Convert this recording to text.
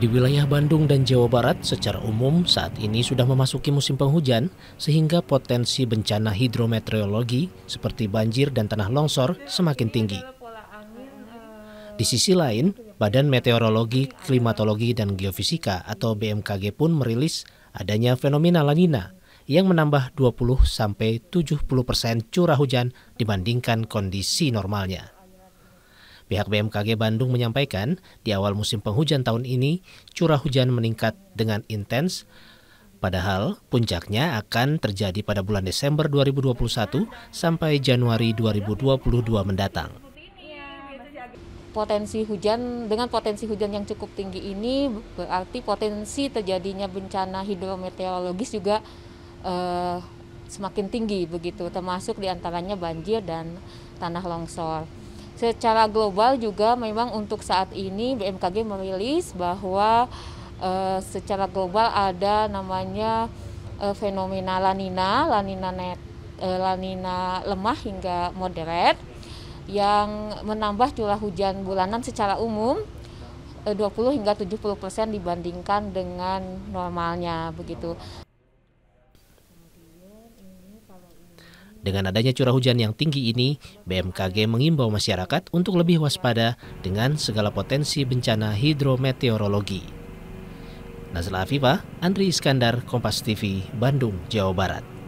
Di wilayah Bandung dan Jawa Barat secara umum saat ini sudah memasuki musim penghujan sehingga potensi bencana hidrometeorologi seperti banjir dan tanah longsor semakin tinggi. Di sisi lain, Badan Meteorologi, Klimatologi, dan Geofisika atau BMKG pun merilis adanya fenomena lanina yang menambah 20-70 persen curah hujan dibandingkan kondisi normalnya. Pihak BMKG Bandung menyampaikan, di awal musim penghujan tahun ini, curah hujan meningkat dengan intens, padahal puncaknya akan terjadi pada bulan Desember 2021 sampai Januari 2022 mendatang. Potensi hujan dengan potensi hujan yang cukup tinggi ini berarti potensi terjadinya bencana hidrometeorologis juga eh, semakin tinggi begitu termasuk diantaranya banjir dan tanah longsor. Secara global juga memang untuk saat ini BMKG merilis bahwa uh, secara global ada namanya uh, fenomena lanina, lanina net, uh, lanina lemah hingga moderat yang menambah curah hujan bulanan secara umum 20 hingga 70 persen dibandingkan dengan normalnya begitu. Dengan adanya curah hujan yang tinggi ini, BMKG mengimbau masyarakat untuk lebih waspada dengan segala potensi bencana hidrometeorologi. Nazla Afifah, Andri Iskandar, Kompas TV, Bandung, Jawa Barat.